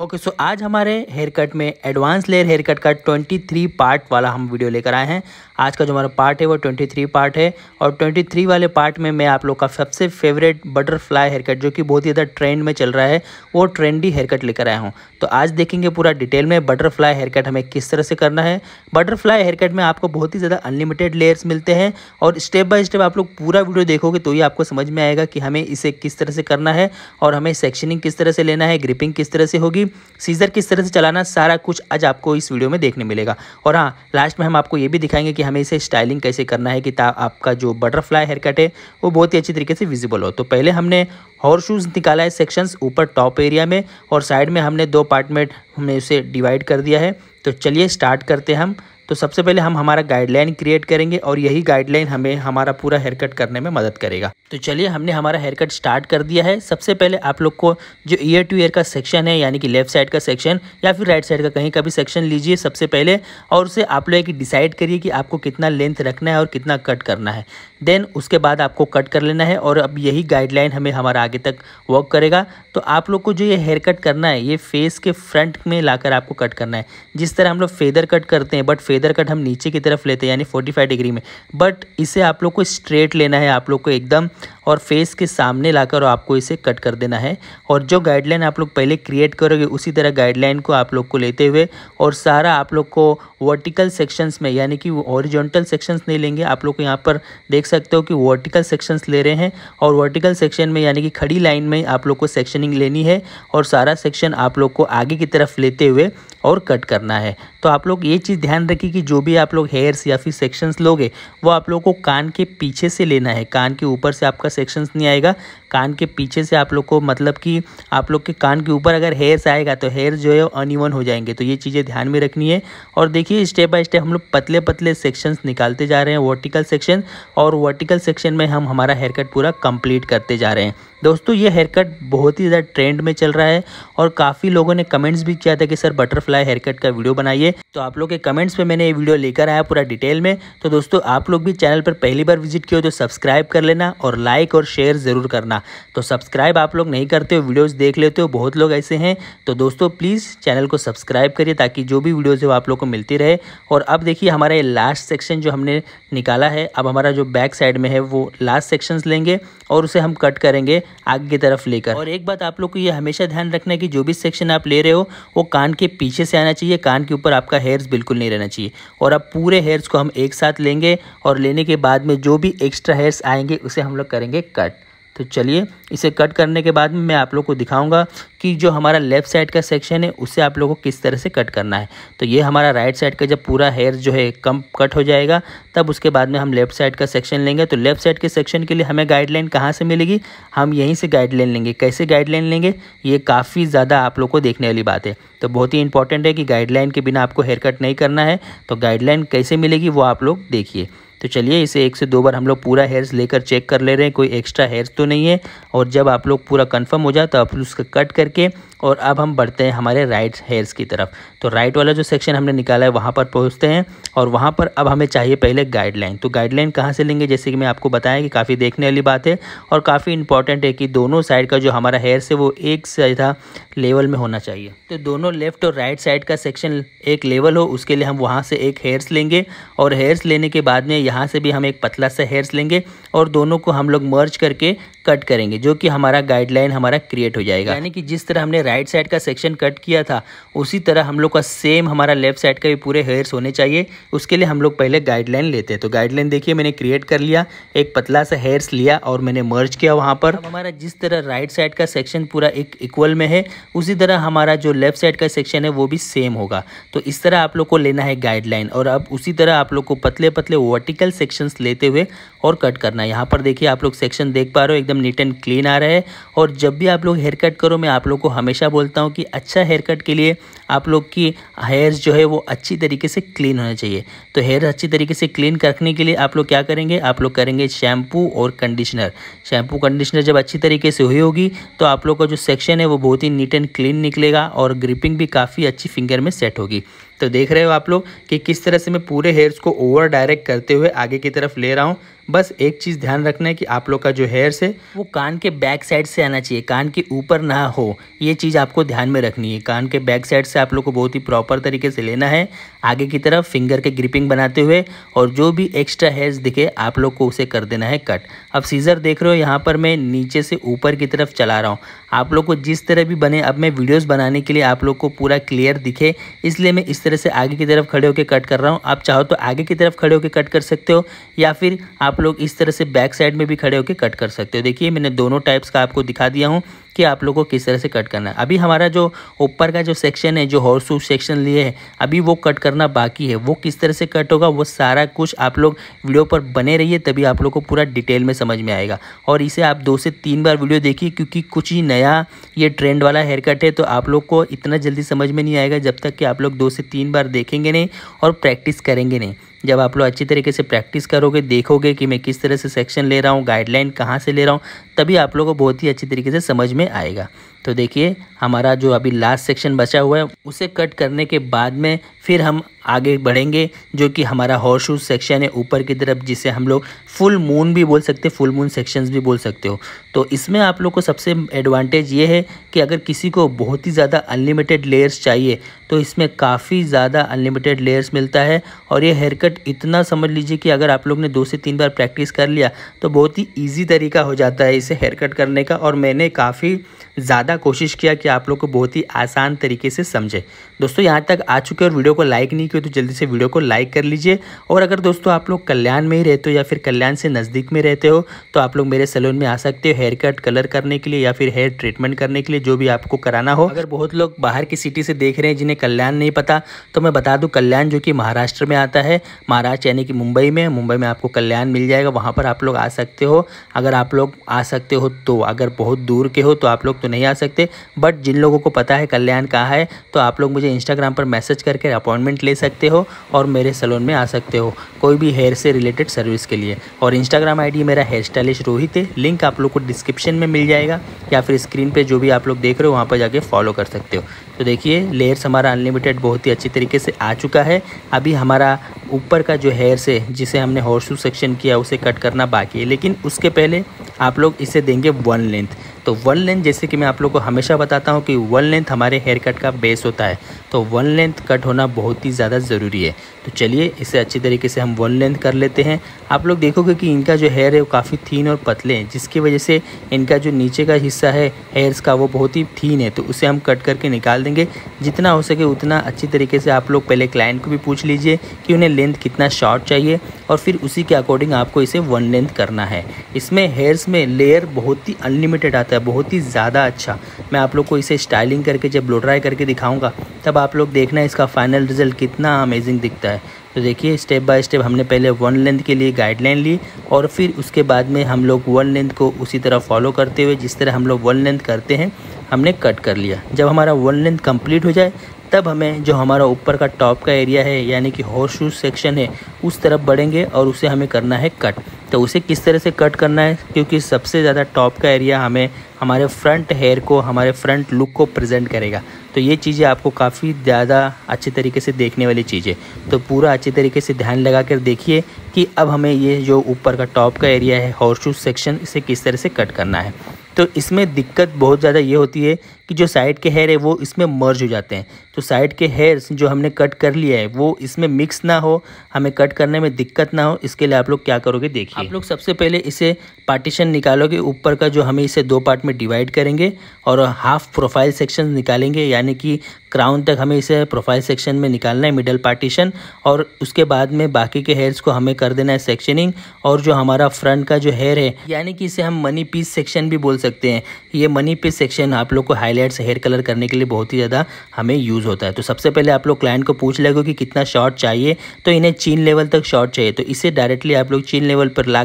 okay okay, सो so आज हमारे hair cut में एडवांस लेयर हेयर कट का 23 पार्ट वाला हम वीडियो लेकर आए हैं आज का जो हमारा पार्ट है वो 23 पार्ट है और 23 वाले पार्ट में मैं आप लोग का सबसे फेवरेट बटरफ्लाई हेयर कट जो कि बहुत ही ज़्यादा ट्रेंड में चल रहा है वो ट्रेंडी हेयर कट लेकर आया हूँ तो आज देखेंगे पूरा डिटेल में बटरफ्लाई हेयर कट हमें किस तरह से करना है बटरफ्लाई हेयर कट में आपको बहुत ही ज़्यादा अनलिमिटेड लेयर्स मिलते हैं और स्टेप बाय स्टेप आप लोग पूरा वीडियो देखोगे तो ही आपको समझ में आएगा कि हमें इसे किस तरह से करना है और हमें सेक्शनिंग किस तरह से लेना है ग्रिपिंग किस तरह से होगी सीजर किस तरह से चलाना सारा कुछ आज आपको इस वीडियो में देखने मिलेगा और हाँ लास्ट में हम आपको ये भी दिखाएंगे कि हमें इसे स्टाइलिंग कैसे करना है कि आपका जो बटरफ्लाई हेयर कट है वो बहुत ही अच्छी तरीके से विजिबल हो तो पहले हमने हॉर शूज़ निकाला है सेक्शंस ऊपर टॉप एरिया में और साइड में हमने दो पार्ट में हमने उसे डिवाइड कर दिया है तो चलिए स्टार्ट करते हैं हम तो सबसे पहले हम हमारा गाइडलाइन क्रिएट करेंगे और यही गाइडलाइन हमें हमारा पूरा हेयर कट करने में मदद करेगा तो चलिए हमने हमारा हेयर कट स्टार्ट कर दिया है सबसे पहले आप लोग को जो ईयर टू ईयर का सेक्शन है यानी कि लेफ्ट साइड का सेक्शन या फिर राइट साइड का कहीं का भी सेक्शन लीजिए सबसे पहले और उसे आप लोग डिसाइड करिए कि आपको कितना लेंथ रखना है और कितना कट करना है देन उसके बाद आपको कट कर लेना है और अब यही गाइडलाइन हमें हमारा आगे तक वर्क करेगा तो आप लोग को जो ये हेयर कट करना है ये फेस के फ्रंट में लाकर आपको कट करना है जिस तरह हम लोग फेदर कट करते हैं बट फेदर फेदर कट हम नीचे की तरफ लेते हैं यानी 45 डिग्री में बट इसे आप लोग को स्ट्रेट लेना है आप लोग को एकदम और फेस के सामने लाकर आपको इसे कट कर देना है और जो गाइडलाइन आप लोग पहले क्रिएट करोगे उसी तरह गाइडलाइन को आप लोग को लेते हुए और सारा आप लोग को वर्टिकल सेक्शंस में यानी कि ओरिजेंटल सेक्शंस नहीं लेंगे आप लोग को यहाँ पर देख सकते हो कि वर्टिकल सेक्शंस ले रहे हैं और वर्टिकल सेक्शन में यानी कि खड़ी लाइन में आप लोग को सेक्शनिंग लेनी है और सारा सेक्शन आप लोग को आगे की तरफ लेते हुए और कट करना है तो आप लोग ये चीज़ ध्यान रखिए कि जो भी आप लोग हेयर्स या फिर सेक्शंस लोगे वो आप लोग को कान के पीछे से लेना है कान के ऊपर से आपका सेक्शंस नहीं आएगा कान के पीछे से आप लोग को मतलब कि आप लोग के कान के ऊपर अगर हेयर्स आएगा तो हेयर जो है अनइवन हो जाएंगे तो ये चीज़ें ध्यान में रखनी है और देखिए स्टेप बाय स्टेप हम लोग पतले पतले सेक्शंस निकालते जा रहे हैं वर्टिकल सेक्शन और वर्टिकल सेक्शन में हम हमारा हेयर कट पूरा कंप्लीट करते जा रहे हैं दोस्तों ये हेयर कट बहुत ही ज़्यादा ट्रेंड में चल रहा है और काफ़ी लोगों ने कमेंट्स भी किया था कि सर बटरफ्लाई हेयर कट का वीडियो बनाइए तो आप लोग के कमेंट्स पे मैंने ये वीडियो लेकर आया पूरा डिटेल में तो दोस्तों आप लोग भी चैनल पर पहली बार विजिट किए हो तो सब्सक्राइब कर लेना और लाइक और शेयर ज़रूर करना तो सब्सक्राइब आप लोग नहीं करते हो वीडियोज़ देख लेते हो बहुत लोग ऐसे हैं तो दोस्तों प्लीज़ चैनल को सब्सक्राइब करिए ताकि जो भी वीडियोज़ है वो आप लोग को मिलती रहे और अब देखिए हमारा ये लास्ट सेक्शन जो हमने निकाला है अब हमारा जो बैक साइड में है वो लास्ट सेक्शंस लेंगे और उसे हम कट करेंगे आग की तरफ लेकर और एक बात आप लोग को ये हमेशा ध्यान रखना है कि जो भी सेक्शन आप ले रहे हो वो कान के पीछे से आना चाहिए कान के ऊपर आपका हेयर्स बिल्कुल नहीं रहना चाहिए और अब पूरे हेयर्स को हम एक साथ लेंगे और लेने के बाद में जो भी एक्स्ट्रा हेयर्स आएंगे उसे हम लोग करेंगे कट तो चलिए इसे कट करने के बाद में मैं आप लोग को दिखाऊंगा कि जो हमारा लेफ़्ट साइड का सेक्शन है उसे आप लोगों को किस तरह से कट करना है तो ये हमारा राइट साइड का जब पूरा हेयर जो है कम कट हो जाएगा तब उसके बाद में हम लेफ़्ट साइड का सेक्शन लेंगे तो लेफ़्ट साइड के सेक्शन के लिए हमें गाइडलाइन कहाँ से मिलेगी हम यहीं से गाइडलाइन लेंगे कैसे गाइडलाइन लेंगे ये काफ़ी ज़्यादा आप लोग को देखने वाली बात है तो बहुत ही इंपॉर्टेंट है कि गाइडलाइन के बिना आपको हेयर कट नहीं करना है तो गाइडलाइन कैसे मिलेगी वो आप लोग देखिए तो चलिए इसे एक से दो बार हम लोग पूरा हेयर्स लेकर चेक कर ले रहे हैं कोई एक्स्ट्रा हेयर्स तो नहीं है और जब आप लोग पूरा कन्फर्म हो जाए तो आप उसका कट करके और अब हम बढ़ते हैं हमारे राइट हेयर्स की तरफ तो राइट वाला जो सेक्शन हमने निकाला है वहाँ पर पहुँचते हैं और वहाँ पर अब हमें चाहिए पहले गाइडलाइन तो गाइडलाइन कहाँ से लेंगे जैसे कि मैं आपको बताया कि काफ़ी देखने वाली बात है और काफ़ी इंपॉर्टेंट है कि दोनों साइड का जो हमारा हेयर्स है वो एक सीधा लेवल में होना चाहिए तो दोनों लेफ्ट और राइट साइड का सेक्शन एक लेवल हो उसके लिए हम वहाँ से एक हेयर्स लेंगे और हेयर्स लेने के बाद में यहाँ से भी हम एक पतला सा हेयर्स लेंगे और दोनों को हम लोग मर्ज करके कट करेंगे जो कि हमारा गाइडलाइन हमारा क्रिएट हो जाएगा यानी कि जिस तरह हमने राइट साइड का सेक्शन कट किया था उसी तरह हम लोग का सेम हमारा लेफ्ट साइड का भी पूरे हेयर्स होने चाहिए उसके लिए हम लोग पहले गाइडलाइन लेते हैं तो गाइडलाइन देखिए मैंने क्रिएट कर लिया एक पतला सा हेयर्स लिया और मैंने मर्ज किया वहाँ पर हमारा जिस तरह राइट साइड का सेक्शन पूरा एक इक्वल में है उसी तरह हमारा जो लेफ्ट साइड का सेक्शन है वो भी सेम होगा तो इस तरह आप लोग को लेना है गाइडलाइन और अब उसी तरह आप लोग को पतले पतले वर्टिकल सेक्शंस लेते हुए और कट करना है यहाँ पर देखिए आप लोग सेक्शन देख पा रहे हो एकदम एकदम नीट एंड क्लीन आ रहा है और जब भी आप लोग हेयर कट करो मैं आप लोग को हमेशा बोलता हूँ कि अच्छा हेयर कट के लिए आप लोग की हेयर्स जो है वो अच्छी तरीके से क्लीन होना चाहिए तो हेयर अच्छी तरीके से क्लीन रखने के लिए आप लोग क्या करेंगे आप लोग करेंगे शैम्पू और कंडीशनर शैम्पू कंडीशनर जब अच्छी तरीके से हुई होगी तो आप लोग का जो सेक्शन है वो बहुत ही नीट एंड क्लीन निकलेगा और ग्रिपिंग भी काफ़ी अच्छी फिंगर में सेट होगी तो देख रहे हो आप लोग कि किस तरह से मैं पूरे हेयर्स को ओवर डायरेक्ट करते हुए आगे की तरफ ले रहा हूँ बस एक चीज़ ध्यान रखना है कि आप लोग का जो हेयर्स है वो कान के बैक साइड से आना चाहिए कान के ऊपर ना हो ये चीज़ आपको ध्यान में रखनी है कान के बैक साइड से आप लोग को बहुत ही प्रॉपर तरीके से लेना है आगे की तरफ फिंगर के ग्रिपिंग बनाते हुए और जो भी एक्स्ट्रा हेयर्स दिखे आप लोग को उसे कर देना है कट अब सीज़र देख रहे हो यहाँ पर मैं नीचे से ऊपर की तरफ चला रहा हूँ आप लोग को जिस तरह भी बने अब मैं वीडियोस बनाने के लिए आप लोग को पूरा क्लियर दिखे इसलिए मैं इस तरह से आगे की तरफ खड़े होकर कट कर रहा हूँ आप चाहो तो आगे की तरफ खड़े होकर कट कर सकते हो या फिर आप लोग इस तरह से बैक साइड में भी खड़े होकर कट कर सकते हो देखिए मैंने दोनों टाइप्स का आपको दिखा दिया हूँ कि आप लोगों को किस तरह से कट करना है अभी हमारा जो ऊपर का जो सेक्शन है जो हॉर्स सेक्शन लिए है अभी वो कट करना बाकी है वो किस तरह से कट होगा वो सारा कुछ आप लोग वीडियो पर बने रहिए तभी आप लोग को पूरा डिटेल में समझ में आएगा और इसे आप दो से तीन बार वीडियो देखिए क्योंकि कुछ ही नया ये ट्रेंड वाला हेयर कट है तो आप लोग को इतना जल्दी समझ में नहीं आएगा जब तक कि आप लोग दो से तीन बार देखेंगे नहीं और प्रैक्टिस करेंगे नहीं जब आप लोग अच्छी तरीके से प्रैक्टिस करोगे देखोगे कि मैं किस तरह से सेक्शन ले रहा हूँ गाइडलाइन कहाँ से ले रहा हूँ तभी आप लोगों को बहुत ही अच्छी तरीके से समझ में आएगा तो देखिए हमारा जो अभी लास्ट सेक्शन बचा हुआ है उसे कट करने के बाद में फिर हम आगे बढ़ेंगे जो कि हमारा हॉर्स शूज सेक्शन है ऊपर की तरफ जिसे हम लोग फुल मून भी बोल सकते हैं फुल मून सेक्शंस भी बोल सकते हो तो इसमें आप लोग को सबसे एडवांटेज ये है कि अगर किसी को बहुत ही ज़्यादा अनलिमिटेड लेयर्स चाहिए तो इसमें काफ़ी ज़्यादा अनलिमिटेड लेयर्स मिलता है और ये हेयर कट इतना समझ लीजिए कि अगर आप लोग ने दो से तीन बार प्रैक्टिस कर लिया तो बहुत ही ईजी तरीका हो जाता है इसे हेयर कट करने का और मैंने काफ़ी ज़्यादा कोशिश किया कि आप लोग को बहुत ही आसान तरीके से समझे दोस्तों यहाँ तक आ चुके और वीडियो को लाइक नहीं किया तो जल्दी से वीडियो को लाइक कर लीजिए और अगर दोस्तों आप लोग कल्याण में ही रहते हो या फिर कल्याण से नज़दीक में रहते हो तो आप लोग मेरे सैलून में आ सकते हो हेयर कट कलर करने के लिए या फिर हेयर ट्रीटमेंट करने के लिए जो भी आपको कराना हो अगर बहुत लोग बाहर की सिटी से देख रहे हैं जिन्हें कल्याण नहीं पता तो मैं बता दूँ कल्याण जो कि महाराष्ट्र में आता है महाराष्ट्र यानी कि मुंबई में मुंबई में आपको कल्याण मिल जाएगा वहाँ पर आप लोग आ सकते हो अगर आप लोग आ सकते हो तो अगर बहुत दूर के हो तो आप लोग तो नहीं आ सकते बट जिन लोगों को पता है कल्याण कहाँ है तो आप लोग मुझे इंस्टाग्राम पर मैसेज करके अपॉइंटमेंट ले सकते हो और मेरे सलोन में आ सकते हो कोई भी हेयर से रिलेटेड सर्विस के लिए और इंस्टाग्राम आई मेरा हेयर स्टाइलिश रोहित है लिंक आप लोग को डिस्क्रिप्शन में मिल जाएगा या फिर स्क्रीन पर जो भी आप लोग देख रहे हो वहाँ पर जाके फॉलो कर सकते हो तो देखिए लेयर्स हमारा अनलिमिटेड बहुत ही अच्छी तरीके से आ चुका है अभी हमारा ऊपर का जो हेयर से जिसे हमने हॉर्सू सेक्शन किया उसे कट करना बाकी है लेकिन उसके पहले आप लोग इसे देंगे वन लेंथ तो वन लेंथ जैसे कि मैं आप लोग को हमेशा बताता हूँ कि वन लेंथ हमारे हेयर कट का बेस होता है तो वन लेंथ कट होना बहुत ही ज़्यादा ज़रूरी है तो चलिए इसे अच्छी तरीके से हम वन लेंथ कर लेते हैं आप लोग देखोगे कि इनका जो हेयर है वो काफ़ी थीन और पतले हैं जिसकी वजह से इनका जो नीचे का हिस्सा है हेयर्स का वो बहुत ही थीन है तो उसे हम कट करके निकाल देंगे जितना हो सके उतना अच्छी तरीके से आप लोग पहले क्लाइंट को भी पूछ लीजिए कि उन्हें लेंथ कितना शॉर्ट चाहिए और फिर उसी के अकॉर्डिंग आपको इसे वन लेंथ करना है इसमें हेयर्स में लेयर बहुत ही अनलिमिटेड आता है है बहुत ही ज़्यादा अच्छा मैं आप लोग को इसे स्टाइलिंग करके जब ब्लो ड्राई करके दिखाऊंगा तब आप लोग देखना इसका फाइनल रिजल्ट कितना अमेजिंग दिखता है तो देखिए स्टेप बाय स्टेप हमने पहले वन लेंथ के लिए गाइडलाइन ली और फिर उसके बाद में हम लोग वन लेंथ को उसी तरह फॉलो करते हुए जिस तरह हम लोग वन लेंथ करते हैं हमने कट कर लिया जब हमारा वन लेंथ कंप्लीट हो जाए तब हमें जो हमारा ऊपर का टॉप का एरिया है यानी कि हॉर्स शूज सेक्शन है उस तरफ बढ़ेंगे और उसे हमें करना है कट तो उसे किस तरह से कट करना है क्योंकि सबसे ज़्यादा टॉप का एरिया हमें हमारे फ्रंट हेयर को हमारे फ्रंट लुक को प्रेजेंट करेगा तो ये चीज़ें आपको काफ़ी ज़्यादा अच्छे तरीके से देखने वाली चीज़ें तो पूरा अच्छे तरीके से ध्यान लगा कर देखिए कि अब हमें ये जो ऊपर का टॉप का एरिया है हॉर्स शूज सेक्शन इसे किस तरह से कट करना है तो इसमें दिक्कत बहुत ज़्यादा ये होती है कि जो साइड के हेयर है वो इसमें मर्ज हो जाते हैं तो साइड के हेयर्स जो हमने कट कर लिया है वो इसमें मिक्स ना हो हमें कट करने में दिक्कत ना हो इसके लिए आप लोग क्या करोगे देखिए आप लोग सबसे पहले इसे पार्टीशन निकालोगे ऊपर का जो हमें इसे दो पार्ट में डिवाइड करेंगे और हाफ प्रोफाइल सेक्शन निकालेंगे यानी कि क्राउन तक हमें इसे प्रोफाइल सेक्शन में निकालना है मिडल पार्टीशन और उसके बाद में बाकी के हेयर्स को हमें कर देना है सेक्शनिंग और जो हमारा फ्रंट का जो हेयर है यानी कि इसे हम मनी पीस सेक्शन भी बोल सकते हैं ये मनी पीस सेक्शन आप लोग को हाईलाइट हाईलाइट्स हेयर कलर करने के लिए बहुत ही ज़्यादा हमें यूज़ होता है तो सबसे पहले आप लोग क्लाइंट को पूछ लेगो कि कितना शॉर्ट चाहिए तो इन्हें चीन लेवल तक शॉर्ट चाहिए तो इसे डायरेक्टली आप लोग चीन लेवल पर ला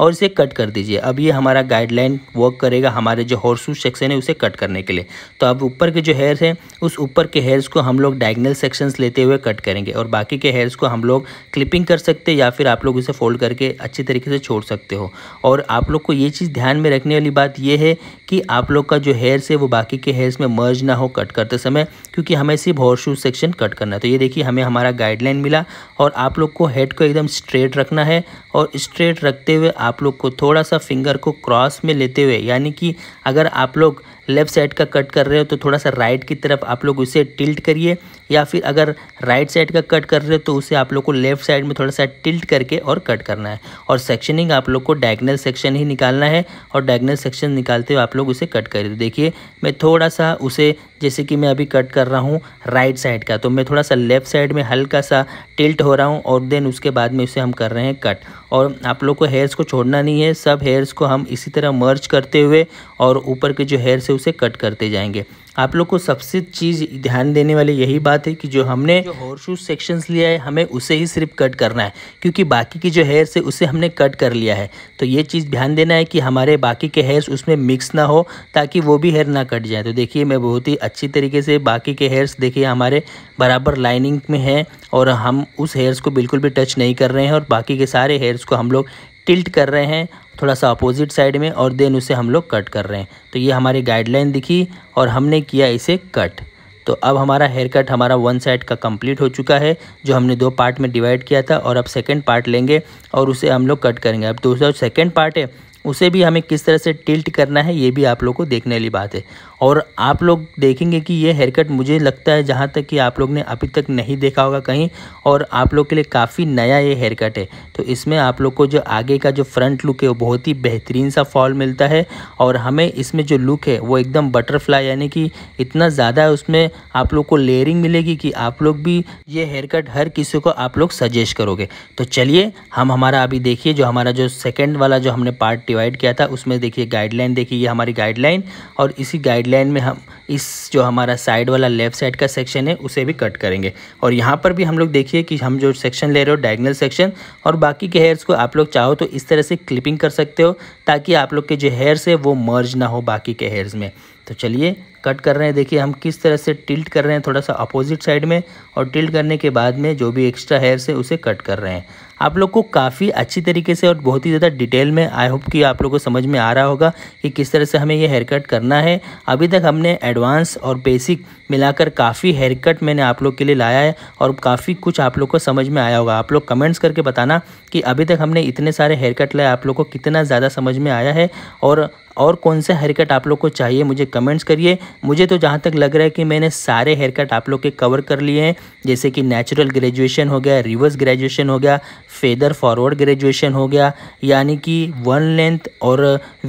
और इसे कट कर दीजिए अब ये हमारा गाइडलाइन वर्क करेगा हमारे जो हॉर्सू सेक्शन है उसे कट करने के लिए तो अब ऊपर के जो हेयर है उस ऊपर के हेयर्स को हम लोग डायगनल सेक्शन लेते हुए कट करेंगे और बाकी के हेयर्स को हम लोग क्लिपिंग कर सकते हैं या फिर आप लोग इसे फोल्ड करके अच्छी तरीके से छोड़ सकते हो और आप लोग को ये चीज़ ध्यान में रखने वाली बात यह है कि आप लोग का जो हेयर्स है वो बाकी के आपके हेयर्स में मर्ज ना हो कट करते समय क्योंकि हमें सिर्फ हॉर शू सेक्शन कट करना है तो ये देखिए हमें हमारा गाइडलाइन मिला और आप लोग को हेड को एकदम स्ट्रेट रखना है और स्ट्रेट रखते हुए आप लोग को थोड़ा सा फिंगर को क्रॉस में लेते हुए यानी कि अगर आप लोग लेफ्ट साइड का कट कर रहे हो तो थोड़ा सा राइट की तरफ आप लोग उसे टिल्ट करिए या फिर अगर राइट साइड का कट कर रहे हो तो उसे आप लोग को लेफ्ट साइड में थोड़ा सा टिल्ट करके और कट करना है और सेक्शनिंग आप लोग को डायगनल सेक्शन ही निकालना है और डायगनल सेक्शन निकालते हुए आप लोग उसे कट करिए देखिए मैं थोड़ा सा उसे जैसे कि मैं अभी कट कर रहा हूँ राइट साइड का तो मैं थोड़ा सा लेफ्ट साइड में हल्का सा टिल्ट हो रहा हूँ और देन उसके बाद में उसे हम कर रहे हैं कट और आप लोग को हेयर्स को छोड़ना नहीं है सब हेयर्स को हम इसी तरह मर्ज करते हुए और ऊपर के जो हेयर्स है उसे कट करते जाएंगे आप लोग को सबसे चीज़ ध्यान देने वाली यही बात है कि जो हमने जो शूज सेक्शंस लिया है हमें उसे ही सिर्फ कट करना है क्योंकि बाकी की जो हेयर्स है उसे हमने कट कर लिया है तो ये चीज़ ध्यान देना है कि हमारे बाकी के हेयर्स उसमें मिक्स ना हो ताकि वो भी हेयर ना कट जाए तो देखिए मैं बहुत ही अच्छी तरीके से बाकी के हेयर्स देखिए हमारे बराबर लाइनिंग में है और हम उस हेयर्स को बिल्कुल भी टच नहीं कर रहे हैं और बाकी के सारे हेयर्स को हम लोग टिल्ट कर रहे हैं थोड़ा सा अपोजिट साइड में और देन उसे हम लोग कट कर रहे हैं तो ये हमारी गाइडलाइन दिखी और हमने किया इसे कट तो अब हमारा हेयर कट हमारा वन साइड का कंप्लीट हो चुका है जो हमने दो पार्ट में डिवाइड किया था और अब सेकंड पार्ट लेंगे और उसे हम लोग कट करेंगे अब दूसरा तो जो सेकेंड पार्ट है उसे भी हमें किस तरह से टिल्ट करना है ये भी आप लोग को देखने वाली बात है और आप लोग देखेंगे कि ये हेयर कट मुझे लगता है जहाँ तक कि आप लोग ने अभी तक नहीं देखा होगा कहीं और आप लोग के लिए काफ़ी नया ये हेयर कट है तो इसमें आप लोग को जो आगे का जो फ्रंट लुक है वो बहुत ही बेहतरीन सा फॉल मिलता है और हमें इसमें जो लुक है वो एकदम बटरफ्लाई यानी कि इतना ज़्यादा उसमें आप लोग को लेयरिंग मिलेगी कि आप लोग भी ये हेयर कट हर किसी को आप लोग सजेस्ट करोगे तो चलिए हम हमारा अभी देखिए जो हमारा जो सेकेंड वाला जो हमने पार्ट डिवाइड किया था उसमें देखिए गाइडलाइन देखिए ये हमारी गाइडलाइन और इसी गाइडलाइन लाइन में हम इस जो हमारा साइड वाला लेफ्ट साइड का सेक्शन है उसे भी कट करेंगे और यहाँ पर भी हम लोग देखिए कि हम जो सेक्शन ले रहे हो डायगनल सेक्शन और बाकी के हेयर्स को आप लोग चाहो तो इस तरह से क्लिपिंग कर सकते हो ताकि आप लोग के जो हेयर्स है वो मर्ज ना हो बाकी के हेयर्स में तो चलिए कट कर रहे हैं देखिए हम किस तरह से टिल्ट कर रहे हैं थोड़ा सा अपोजिट साइड में और टिल्ट करने के बाद में जो भी एक्स्ट्रा हेयर्स है उसे कट कर रहे हैं आप लोग को काफ़ी अच्छी तरीके से और बहुत ही ज़्यादा डिटेल में आई होप कि आप लोग को समझ में आ रहा होगा कि किस तरह से हमें ये हेयर कट करना है अभी तक हमने एडवांस और बेसिक मिलाकर काफ़ी हेयर कट मैंने आप लोग के लिए लाया है और काफ़ी कुछ आप लोग को समझ में आया होगा आप लोग कमेंट्स करके बताना कि अभी तक हमने इतने सारे हेयर कट लाए आप लोग को कितना ज़्यादा समझ में आया है और और कौन सा हेयर कट आप लोग को चाहिए मुझे कमेंट्स करिए मुझे तो जहाँ तक लग रहा है कि मैंने सारे हेयर कट आप लोग के कवर कर लिए हैं जैसे कि नेचुरल ग्रेजुएशन हो गया रिवर्स ग्रेजुएशन हो गया फेदर फॉरवर्ड ग्रेजुएशन हो गया यानी कि वन लेंथ और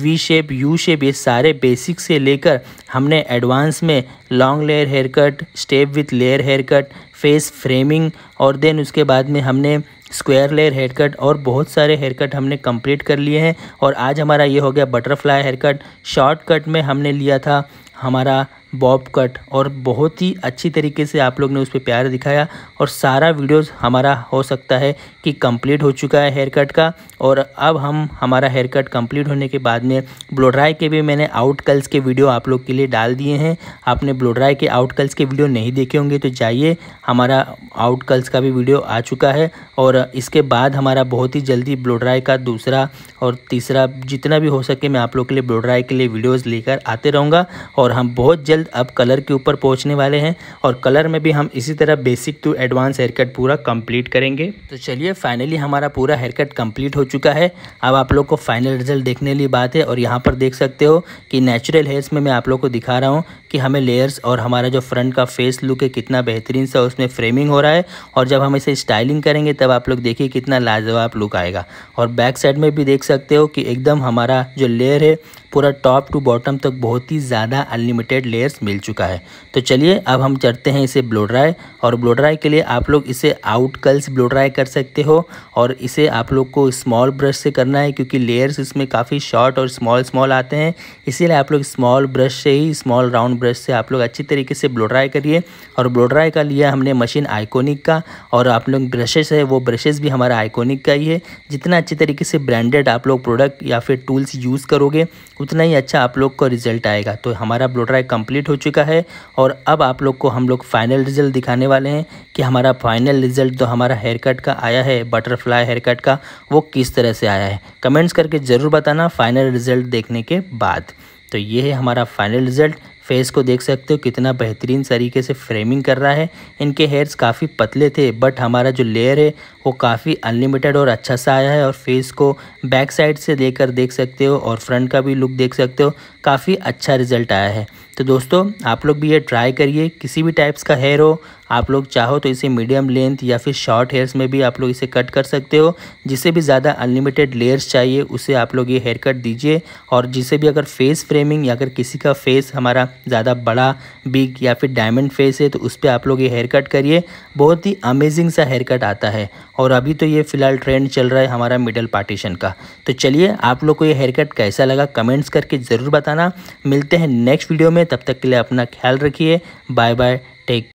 वी शेप यू शेप ये सारे बेसिक से लेकर हमने एडवांस में long layer hair cut step with layer hair cut face framing और देन उसके बाद में हमने स्क्वायर लेयर हेयर कट और बहुत सारे हेयर कट हमने कंप्लीट कर लिए हैं और आज हमारा ये हो गया butterfly hair cut short cut में हमने लिया था हमारा बॉब कट और बहुत ही अच्छी तरीके से आप लोग ने उस पर प्यार दिखाया और सारा वीडियोस हमारा हो सकता है कि कंप्लीट हो चुका है हेयर कट का और अब हम हमारा हेयर कट कंप्लीट होने के बाद में ब्लोड्राई के भी मैंने आउट कल्स के वीडियो आप लोग के लिए डाल दिए हैं आपने ब्लोड्राई के आउट कल्स के वीडियो नहीं देखे होंगे तो जाइए हमारा आउट कल्स का भी वीडियो आ चुका है और इसके बाद हमारा बहुत ही जल्दी ब्लोड्राई का दूसरा और तीसरा जितना भी हो सके मैं आप लोग के लिए ब्लोड्राई के लिए वीडियोज़ लेकर आते रहूँगा और हम बहुत जल्द जल्द अब कलर के ऊपर पहुंचने वाले हैं और कलर में भी हम इसी तरह basic to advance hair cut पूरा कंप्लीट करेंगे तो चलिए फाइनली हमारा पूरा हेयर कट कम्प्लीट हो चुका है अब आप लोग को फाइनल रिजल्ट देखने लिए बात है और यहाँ पर देख सकते हो कि नेचुरल हेयर्स में मैं आप लोग को दिखा रहा हूँ कि हमें लेयर्स और हमारा जो फ्रंट का फेस लुक है कितना बेहतरीन सा उसमें फ्रेमिंग हो रहा है और जब हम इसे स्टाइलिंग करेंगे तब आप लोग देखिए कितना लाजवाब लुक आएगा और बैक साइड में भी देख सकते हो कि एकदम हमारा जो लेयर है पूरा टॉप टू बॉटम तक बहुत ही ज़्यादा अनलिमिटेड लेयर्स मिल चुका है तो चलिए अब हम चढ़ते हैं इसे ब्लो ड्राई और ब्लो ड्राई के लिए आप लोग इसे आउट कल्स ब्लो ड्राई कर सकते हो और इसे आप लोग को स्मॉल ब्रश से करना है क्योंकि लेयर्स इसमें काफ़ी शॉर्ट और स्मॉल स्मॉल आते हैं इसीलिए आप लोग स्मॉल ब्रश से ही स्मॉल राउंड ब्रश से आप लोग अच्छी तरीके से ब्लो ड्राई करिए और ब्लो ड्राई का लिया हमने मशीन आइकोनिक का और आप लोग ब्रशेस है वो ब्रशेस भी हमारा आइकोनिक का ही है जितना अच्छी तरीके से ब्रांडेड आप लोग प्रोडक्ट या फिर टूल्स यूज़ करोगे उतना ही अच्छा आप लोग को रिजल्ट आएगा तो हमारा ब्लो ड्राई कम्प्लीट हो चुका है और अब आप लोग को हम लोग फाइनल रिजल्ट दिखाने वाले हैं कि हमारा फाइनल रिजल्ट जो हमारा हेयर कट का आया है बटरफ्लाई हेयर कट का वो किस तरह से आया है कमेंट्स करके ज़रूर बताना फाइनल रिजल्ट देखने के बाद तो ये है हमारा फाइनल रिजल्ट फेस को देख सकते हो कितना बेहतरीन तरीके से फ्रेमिंग कर रहा है इनके हेयर्स काफ़ी पतले थे बट हमारा जो लेयर है वो काफ़ी अनलिमिटेड और अच्छा सा आया है और फेस को बैक साइड से लेकर देख सकते हो और फ्रंट का भी लुक देख सकते हो काफ़ी अच्छा रिजल्ट आया है तो दोस्तों आप लोग भी ये ट्राई करिए किसी भी टाइप्स का हेयर हो आप लोग चाहो तो इसे मीडियम लेंथ या फिर शॉर्ट हेयर्स में भी आप लोग इसे कट कर सकते हो जिसे भी ज़्यादा अनलिमिटेड लेयर्स चाहिए उसे आप लोग ये हेयर कट दीजिए और जिसे भी अगर फेस फ्रेमिंग या अगर किसी का फेस हमारा ज़्यादा बड़ा बिग या फिर डायमंड फेस है तो उस पर आप लोग ये हेयर कट करिए बहुत ही अमेजिंग सा हेयर कट आता है और अभी तो ये फ़िलहाल ट्रेंड चल रहा है हमारा मिडल पार्टीशन का तो चलिए आप लोग को ये हेयर कट कैसा लगा कमेंट्स करके ज़रूर बताना मिलते हैं नेक्स्ट वीडियो में तब तक के लिए अपना ख्याल रखिए बाय बाय टेक